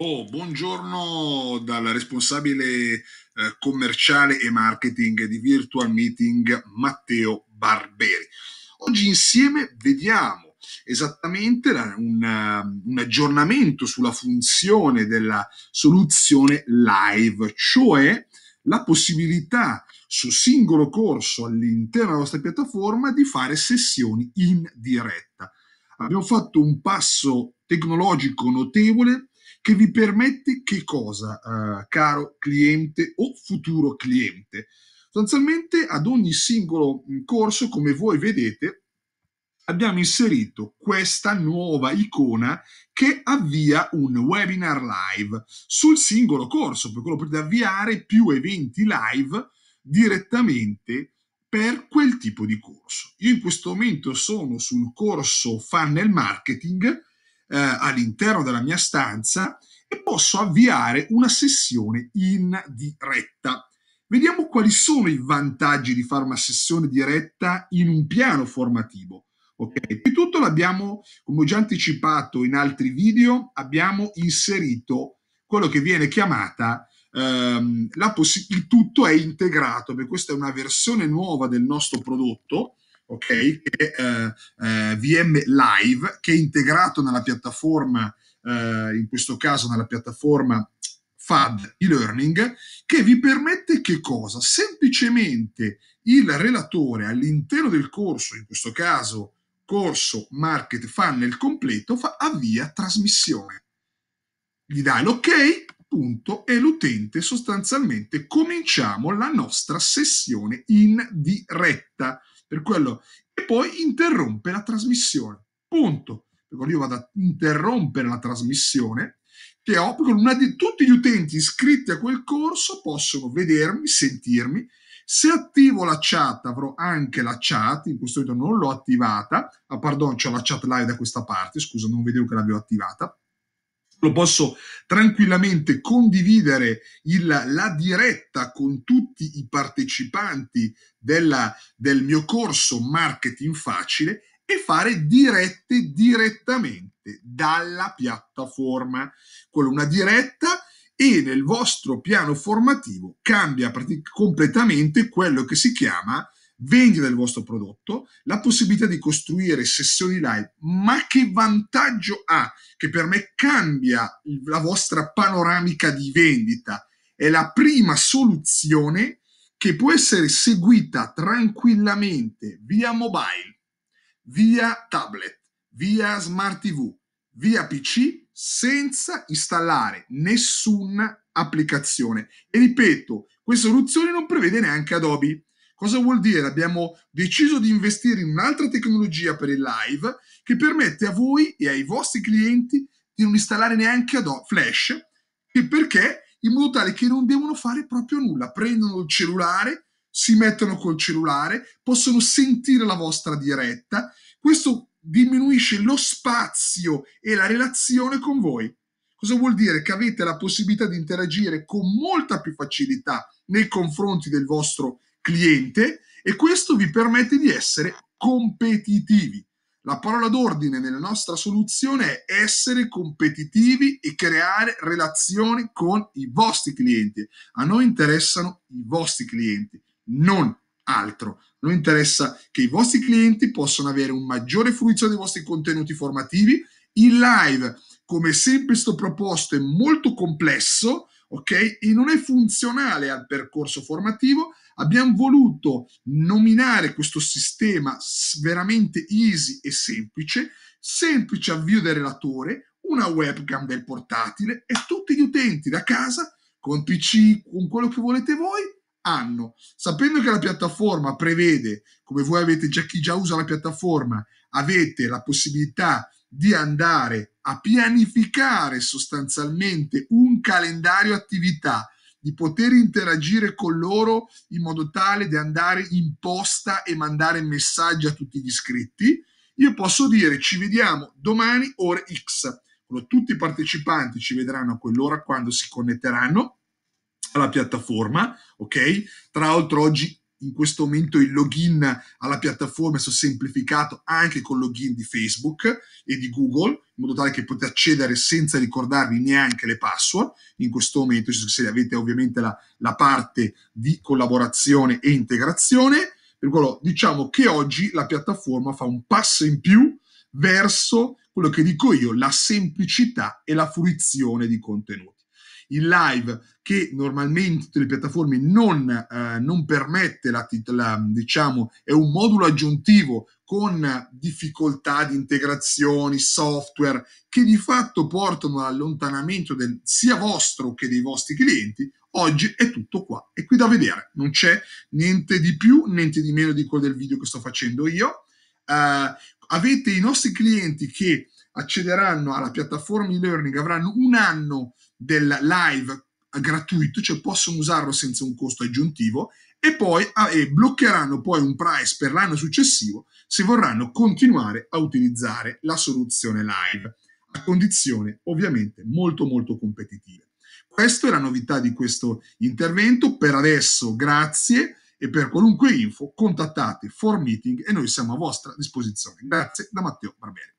Oh, buongiorno dal responsabile eh, commerciale e marketing di Virtual Meeting Matteo Barberi. Oggi insieme vediamo esattamente la, un, um, un aggiornamento sulla funzione della soluzione live, cioè la possibilità su singolo corso all'interno della nostra piattaforma di fare sessioni in diretta. Abbiamo fatto un passo tecnologico notevole che vi permette che cosa, eh, caro cliente o futuro cliente? Sostanzialmente ad ogni singolo corso, come voi vedete, abbiamo inserito questa nuova icona che avvia un webinar live sul singolo corso, per quello potete avviare più eventi live direttamente per quel tipo di corso. Io in questo momento sono sul corso Funnel Marketing eh, all'interno della mia stanza e posso avviare una sessione in diretta. Vediamo quali sono i vantaggi di fare una sessione diretta in un piano formativo. Ok, di tutto l'abbiamo, come ho già anticipato in altri video, abbiamo inserito quello che viene chiamata ehm, la poss- il tutto è integrato, perché questa è una versione nuova del nostro prodotto ok? che è eh, eh, VM Live, che è integrato nella piattaforma, eh, in questo caso nella piattaforma FAD e-learning, che vi permette che cosa? Semplicemente il relatore all'interno del corso, in questo caso corso market funnel completo, fa avvia trasmissione. Gli dai l'ok, punto, e l'utente sostanzialmente cominciamo la nostra sessione in diretta per quello, e poi interrompe la trasmissione. Punto. Quando io vado a interrompere la trasmissione che ho, perché una di tutti gli utenti iscritti a quel corso possono vedermi, sentirmi. Se attivo la chat avrò anche la chat, in questo momento non l'ho attivata, ah pardon, ho la chat live da questa parte, scusa, non vedevo che l'avevo attivata lo posso tranquillamente condividere il, la diretta con tutti i partecipanti della, del mio corso Marketing Facile e fare dirette direttamente dalla piattaforma. Con una diretta e nel vostro piano formativo cambia completamente quello che si chiama vendita del vostro prodotto, la possibilità di costruire sessioni live, ma che vantaggio ha? Che per me cambia la vostra panoramica di vendita. È la prima soluzione che può essere seguita tranquillamente via mobile, via tablet, via smart TV, via PC senza installare nessuna applicazione. E ripeto, questa soluzione non prevede neanche Adobe. Cosa vuol dire? Abbiamo deciso di investire in un'altra tecnologia per il live che permette a voi e ai vostri clienti di non installare neanche Adobe Flash, e perché? In modo tale che non devono fare proprio nulla, prendono il cellulare, si mettono col cellulare, possono sentire la vostra diretta. Questo diminuisce lo spazio e la relazione con voi. Cosa vuol dire? Che avete la possibilità di interagire con molta più facilità nei confronti del vostro cliente e questo vi permette di essere competitivi. La parola d'ordine nella nostra soluzione è essere competitivi e creare relazioni con i vostri clienti. A noi interessano i vostri clienti, non altro. A noi interessa che i vostri clienti possano avere un maggiore fruizione dei vostri contenuti formativi. Il live, come sempre sto proposto, è molto complesso ok? E non è funzionale al percorso formativo. Abbiamo voluto nominare questo sistema veramente easy e semplice, semplice avvio del relatore, una webcam del portatile e tutti gli utenti da casa con PC, con quello che volete voi, hanno, sapendo che la piattaforma prevede, come voi avete già chi già usa la piattaforma, avete la possibilità di andare a pianificare sostanzialmente un calendario attività, di poter interagire con loro in modo tale di andare in posta e mandare messaggi a tutti gli iscritti, io posso dire ci vediamo domani ore X. Tutti i partecipanti ci vedranno a quell'ora quando si connetteranno alla piattaforma, ok? Tra l'altro oggi in questo momento il login alla piattaforma è stato semplificato anche con il login di Facebook e di Google, in modo tale che potete accedere senza ricordarvi neanche le password. In questo momento, se avete ovviamente la, la parte di collaborazione e integrazione, per quello diciamo che oggi la piattaforma fa un passo in più verso quello che dico io, la semplicità e la fruizione di contenuti in live che normalmente tutte le piattaforme non, eh, non permette, la, la, diciamo, è un modulo aggiuntivo con difficoltà di integrazioni, software che di fatto portano all'allontanamento del, sia vostro che dei vostri clienti, oggi è tutto qua. È qui da vedere, non c'è niente di più, niente di meno di quello del video che sto facendo io. Uh, avete i nostri clienti che accederanno alla piattaforma e-learning, avranno un anno del live gratuito, cioè possono usarlo senza un costo aggiuntivo e poi ah, e bloccheranno poi un price per l'anno successivo se vorranno continuare a utilizzare la soluzione live, a condizioni ovviamente molto molto competitive. Questa è la novità di questo intervento, per adesso grazie e per qualunque info contattate Formeeting e noi siamo a vostra disposizione. Grazie da Matteo Barberi.